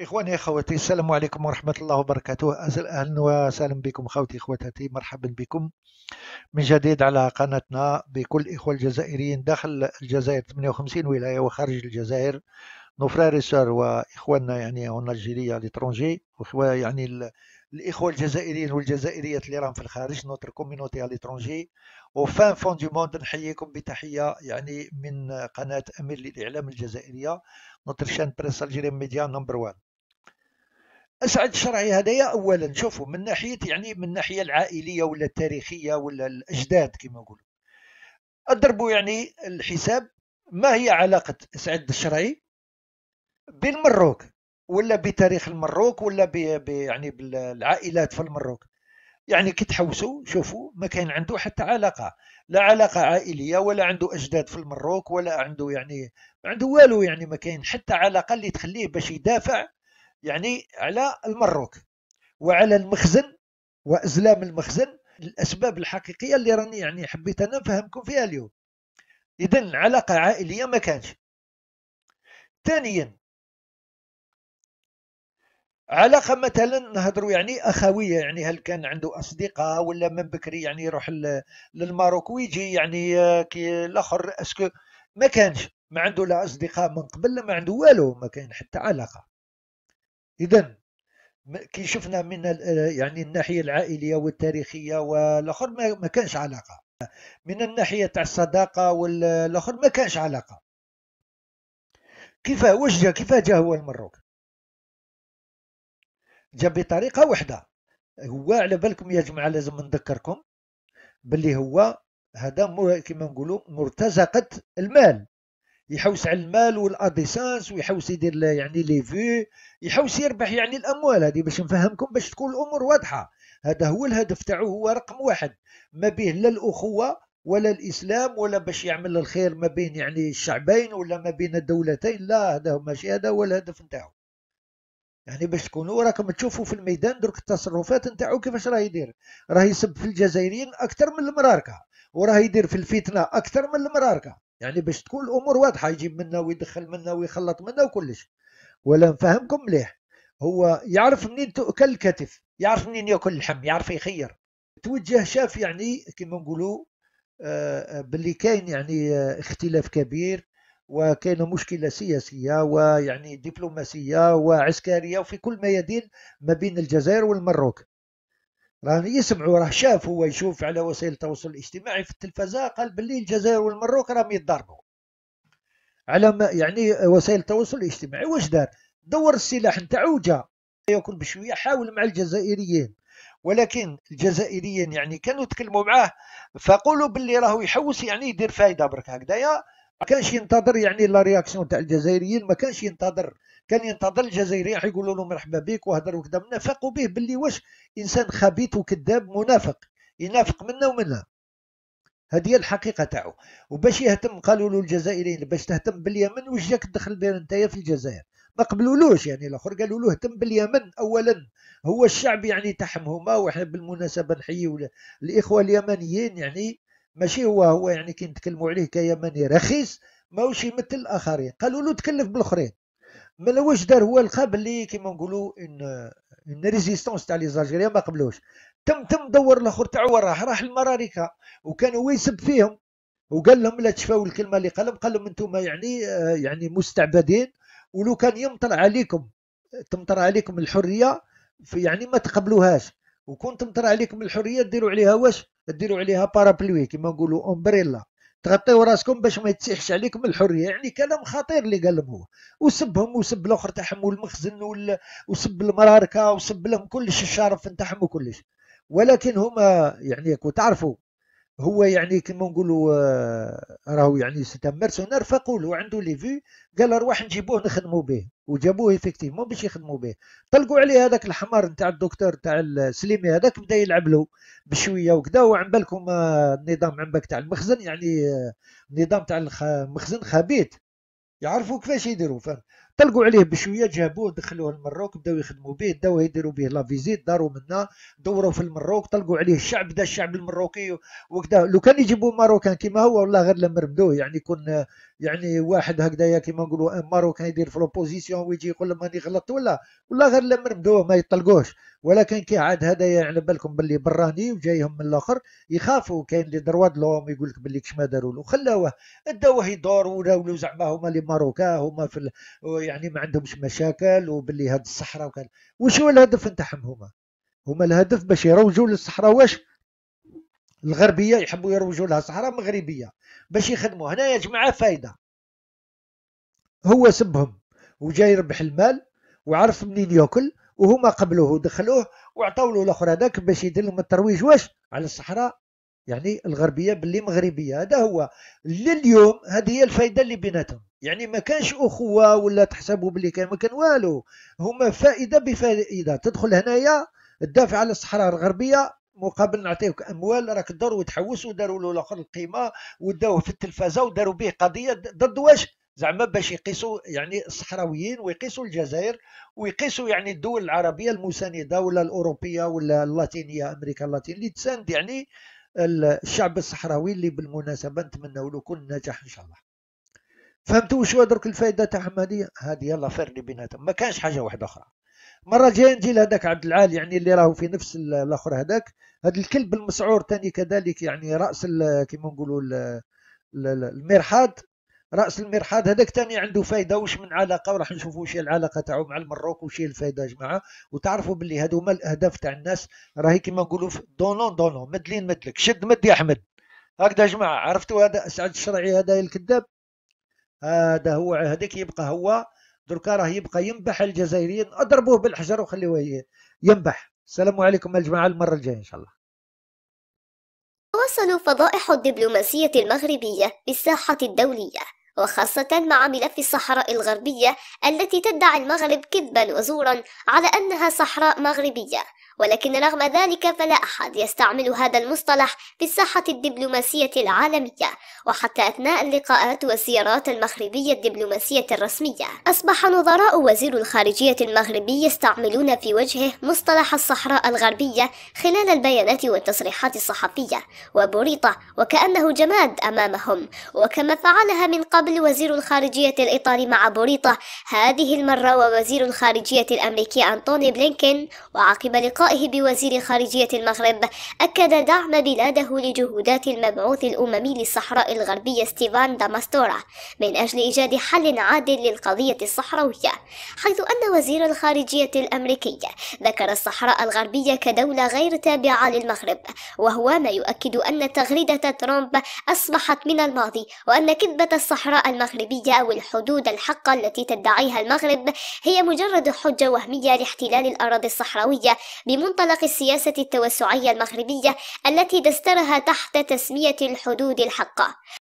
إخواني أخواتي السلام عليكم ورحمة الله وبركاته أهلا وسهلا بكم خوتي إخواتي مرحبا بكم من جديد على قناتنا بكل إخوة الجزائريين داخل الجزائر 58 ولاية وخارج الجزائر نفراري وإخواننا يعني هنا الجيرية لترونجي يعني الإخوة الجزائريين والجزائريات اللي راهم في الخارج نوتر كومينوتي لترونجي وفان فون دي موند نحييكم بتحية يعني من قناة أمير للإعلام الجزائرية نوتر شان بريس الجيريان ميديا نمبر 1 اسعد شرعي هذايا اولا شوفوا من ناحيه يعني من الناحيه العائليه ولا التاريخيه ولا الاجداد كما نقولوا اضربوا يعني الحساب ما هي علاقه اسعد الشرعي بالمروك ولا بتاريخ المروك ولا ب يعني بالعائلات في المروك يعني كي تحوسوا شوفوا ما كان عنده حتى علاقه لا علاقه عائليه ولا عنده اجداد في المروك ولا عنده يعني ما عنده والو يعني ما كان حتى علاقه اللي تخليه باش يدافع يعني على المروك وعلى المخزن وازلام المخزن الاسباب الحقيقيه اللي راني يعني حبيت انا نفهمكم فيها اليوم اذا علاقه عائليه ما كانش ثانيا علاقه مثلا نهضروا يعني اخويه يعني هل كان عنده اصدقاء ولا من بكري يعني يروح للماروك ويجي يعني كي الاخر اسكو ما كانش ما عنده لا اصدقاء من قبل ما عنده والو ما كان حتى علاقه اذا كي شفنا من يعني الناحيه العائليه والتاريخيه والاخر ما كانش علاقه من الناحيه تاع الصداقه والاخر ما كانش علاقه كيف واش جا كيف جا هو المروك جا بطريقه واحده هو على بالكم يا جماعه لازم نذكركم باللي هو هذا كما نقولوا مرتزقه المال يحوس على المال والاديسانس ويحوس يدير يعني لي فيو يحوس يربح يعني الاموال هذه باش نفهمكم باش تكون الامور واضحه هذا هو الهدف تاعو هو رقم واحد ما بيه لا الاخوه ولا الاسلام ولا باش يعمل الخير ما بين يعني الشعبين ولا ما بين الدولتين لا هذا ماشي هذا هو الهدف نتاعو يعني باش تكونوا راكم تشوفوا في الميدان درك التصرفات نتاعو كيفاش راه يدير راه يسب في الجزائريين اكثر من المراركه وراه يدير في الفتنه اكثر من المراركه يعني باش تكون الامور واضحه يجيب منا ويدخل منا ويخلط منا وكلش ولا نفهمكم مليح هو يعرف منين تؤكل الكتف يعرف منين ياكل اللحم يعرف يخير توجه شاف يعني كما نقولوا آه، باللي كاين يعني اختلاف كبير وكاين مشكله سياسيه ويعني دبلوماسيه وعسكريه وفي كل ميادين ما بين الجزائر والمروك راه يسمعوا راه شاف هو يشوف على وسائل التواصل الاجتماعي في التلفزه قال باللي الجزائر والمروك راهم يتضاربوا على ما يعني وسائل التواصل الاجتماعي واش دار دور السلاح نتاعو جا ياكل بشويه حاول مع الجزائريين ولكن الجزائريين يعني كانوا تكلموا معاه فقولوا باللي راهو يحوس يعني يدير فايده برك هكذايا ما كانش ينتظر يعني لا رياكسيون تاع الجزائريين ما كانش ينتظر كان ينتظر الجزائري راح يقولوا له مرحبا بك وهدر وكذا منافقوا به باللي واش انسان خبيث وكذاب منافق ينافق منا ومنا هذه هي الحقيقه تاعو وباش يهتم قالوا له الجزائريين باش تهتم باليمن واش جاك تدخل بين انت في الجزائر ما قبلولوش يعني الاخر قالوا له اهتم باليمن اولا هو الشعب يعني تحم هما وإحنا بالمناسبه نحييو الاخوه اليمنيين يعني ماشي هو هو يعني كي نتكلموا عليه كيمني رخيص ماهوش يمثل الاخرين قالوا له تكلف بالاخرين مالا واش دار هو لقى بلي كيما نقولوا ان ان ريزيستونس تاع لي ما قبلوش تم تم دور الاخر تاعو وراه راح المراريكا وكان هو يسب فيهم وقال لهم لا تشفاو الكلمه اللي قال لهم قال لهم انتم يعني يعني مستعبدين ولو كان يمطر عليكم تمطر عليكم الحريه في يعني ما تقبلوهاش وكون تمطر عليكم الحريه ديروا عليها واش ديروا عليها بارابلوي كما نقولوا امبريلا تغطيو راسكم باش ما يتسيحش عليكم الحريه يعني كلام خطير اللي قالهم هو وسبهم وسب الاخر تاعهم والمخزن وسب المراركه وسب لهم كلش الشرف نتاعهم وكلش ولكن هما يعني كو تعرفوا هو يعني كما نقولوا آه، راهو يعني سيتا ميرسونير فقول وعنده لي فيو قال ارواح نجيبوه نخدموا به وجابوه ايفيكتيفمون باش يخدموا به طلقوا عليه هذاك الحمار نتاع الدكتور نتاع السليمي هذاك بدا يلعب له بشويه وكذا وعن بالكم آه، النظام عن بالك تاع المخزن يعني آه، النظام تاع المخزن خبيث يعرفوا كيفاش يديروا طلقوا عليه بشويه جابوه دخلوه المروك بداو يخدموا به بداو يديروا به لا فيزيت داروا منا دوروا في المروك طلقوا عليه الشعب بدا الشعب المروكي وكذا لو كان يجيبوا ماروكان كيما هو والله غير لمرمدوه يعني يكون يعني واحد هكذايا كيما نقولوا ماروكان يدير في لوبوزيسيون ويجي يقول لهم ماني غلطت ولا ولا غير لمردوه ما يطلقوش ولكن كي عاد هذايا على بالكم باللي براني وجايهم من الاخر يخافوا كاين اللي دروا لهم يقول لك باللي كش ما داروا له خلاوه اداوه يدور ولاو زعما هما اللي ماروكا هما في ال... يعني ما عندهمش مشاكل وباللي هاد الصحراء وكان وشو الهدف نتاعهم هما هما الهدف باش يروجوا للصحراء واش الغربيه يحبوا يروجوا لها صحراء مغربيه باش يخدموا هنا يا جماعه فايده هو سبهم وجاي يربح المال وعرف منين ياكل وهما قبلوه ودخلوه وعطاو له الاخر هذاك باش يدير لهم الترويج واش على الصحراء يعني الغربيه باللي مغربيه هذا هو لليوم هذه هي الفائده اللي بيناتهم يعني ما كانش اخوه ولا تحسبوا باللي كان ما كان والو هما فائده بفائده تدخل هنايا تدافع على الصحراء الغربيه مقابل نعطيوك اموال راك دار وتحوس وداروا له الاخر القيمه وداوه في التلفازه وداروا به قضيه ضد واش زعما باش يقيسوا يعني الصحراويين ويقيسوا الجزائر ويقيسوا يعني الدول العربيه المسانده ولا الاوروبيه ولا اللاتينيه امريكا اللاتينيه اللي تساند يعني الشعب الصحراوي اللي بالمناسبه نتمنوا له كل نجاح ان شاء الله فهمتوا شو درك الفائده تاع هذه هذه يلا فير اللي بيناتهم ما كانش حاجه واحده اخرى مره جايه نجي لهذاك عبد العال يعني اللي راهو في نفس الاخر هذاك هذا الكلب المسعور ثاني كذلك يعني راس كيما نقولوا المرحاض راس المرحاض هذاك ثاني عنده فايده واش من علاقه وراح نشوفوا واش العلاقه تاعو مع المروك واش الفايده يا جماعه وتعرفوا باللي هادو هما الاهداف تاع الناس راهي كيما نقولوا دونون دونون مدلين مدلك شد مد يا احمد هكذا يا جماعه عرفتوا هذا اسعد الشرعي هذا الكذاب هذا هو هذاك يبقى هو دركا راه يبقى ينبح الجزائريين اضربوه بالحجر وخليوه ينبح السلام عليكم يا جماعه المره الجايه ان شاء الله تواصل فضائح الدبلوماسيه المغربيه بالساحه الدوليه وخاصة مع ملف الصحراء الغربية التي تدعي المغرب كذبا وزورا على أنها صحراء مغربية ولكن رغم ذلك فلا أحد يستعمل هذا المصطلح في الساحة الدبلوماسية العالمية وحتى أثناء اللقاءات والزيارات المغربية الدبلوماسية الرسمية أصبح نظراء وزير الخارجية المغربي يستعملون في وجهه مصطلح الصحراء الغربية خلال البيانات والتصريحات الصحفية وبريطة وكأنه جماد أمامهم وكما فعلها من قبل وزير الخارجية الإيطالي مع بريطة هذه المرة ووزير الخارجية الأمريكي أنتوني بلينكين وعقب لقاء لقائه بوزير خارجية المغرب أكد دعم بلاده لجهودات المبعوث الأممي للصحراء الغربية ستيفان داماستورا من أجل إيجاد حل عادل للقضية الصحراوية حيث أن وزير الخارجية الأمريكي ذكر الصحراء الغربية كدولة غير تابعة للمغرب وهو ما يؤكد أن تغريدة ترامب أصبحت من الماضي وأن كذبة الصحراء المغربية أو الحدود الحقة التي تدعيها المغرب هي مجرد حجة وهمية لاحتلال الأراضي الصحراوية بم بمنطلق السياسة التوسعية المغربية التي دسترها تحت تسمية الحدود الحقة